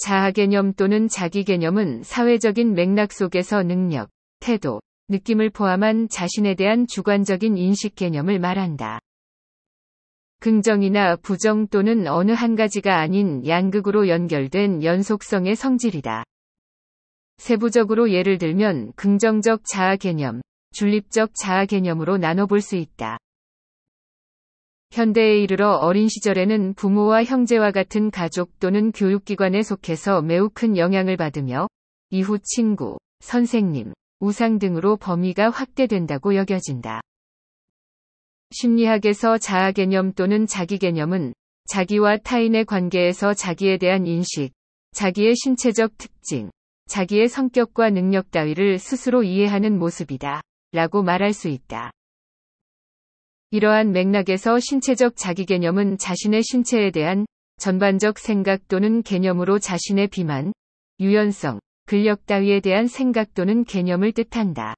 자아개념 또는 자기개념은 사회적인 맥락 속에서 능력, 태도, 느낌을 포함한 자신에 대한 주관적인 인식 개념을 말한다. 긍정이나 부정 또는 어느 한 가지가 아닌 양극으로 연결된 연속성의 성질이다. 세부적으로 예를 들면 긍정적 자아 개념, 중립적 자아 개념으로 나눠볼 수 있다. 현대에 이르러 어린 시절에는 부모와 형제와 같은 가족 또는 교육기관에 속해서 매우 큰 영향을 받으며 이후 친구, 선생님, 우상 등으로 범위가 확대된다고 여겨진다. 심리학에서 자아 개념 또는 자기 개념은 자기와 타인의 관계에서 자기에 대한 인식, 자기의 신체적 특징, 자기의 성격과 능력 따위를 스스로 이해하는 모습이다. 라고 말할 수 있다. 이러한 맥락에서 신체적 자기개념은 자신의 신체에 대한 전반적 생각 또는 개념으로 자신의 비만, 유연성, 근력 따위에 대한 생각 또는 개념을 뜻한다.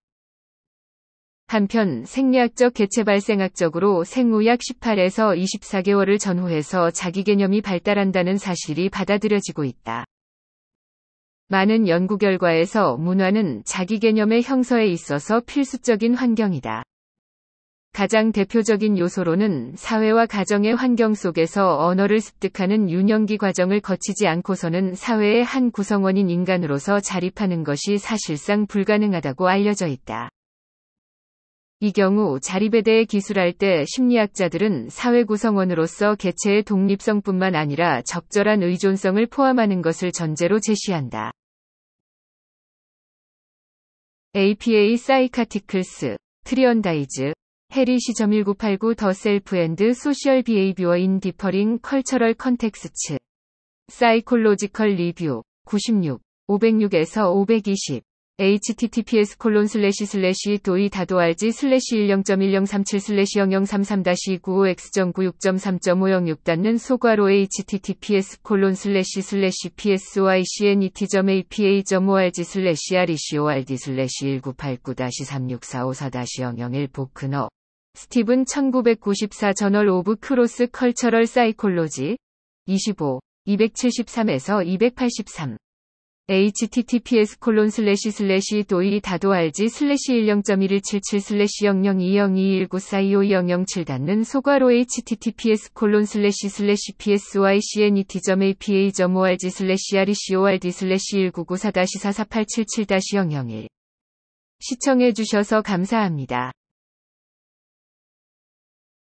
한편 생리학적 개체 발생학적으로 생후 약 18에서 24개월을 전후해서 자기 개념이 발달한다는 사실이 받아들여지고 있다. 많은 연구 결과에서 문화는 자기 개념의 형서에 있어서 필수적인 환경이다. 가장 대표적인 요소로는 사회와 가정의 환경 속에서 언어를 습득하는 유년기 과정을 거치지 않고서는 사회의 한 구성원인 인간으로서 자립하는 것이 사실상 불가능하다고 알려져 있다. 이 경우 자립에 대해 기술할 때 심리학자들은 사회 구성원으로서 개체의 독립성뿐만 아니라 적절한 의존성을 포함하는 것을 전제로 제시한다. APA 사이카티클스 트리언다이즈 해리 시.1989 더 셀프 앤드 소셜 비에이비어인 디퍼링 컬처럴 컨텍스츠 사이콜로지컬 리뷰 96 506에서 520 https 콜론 슬래시 슬래시 도이 다도알지 슬래시 10.1037 슬래시 0033-95 x.96.3.506 닫는 소괄호 https 콜론 슬래시 슬래시 psycnet.apa.org 슬래시 rcord 슬래시 1989-36454-001 보크너 스티븐 1994 저널 오브 크로스 컬처럴 사이콜로지 25 273에서 283 https 콜론 슬래시 슬래시 도이 다도알지 슬래시 10.1177 슬래시 00202194 25007 닫는 소괄호 https 콜론 슬래시 슬래시 psycnet.apa.org 슬래시 rcord 슬래시 1994-44877-001 시청해주셔서 감사합니다.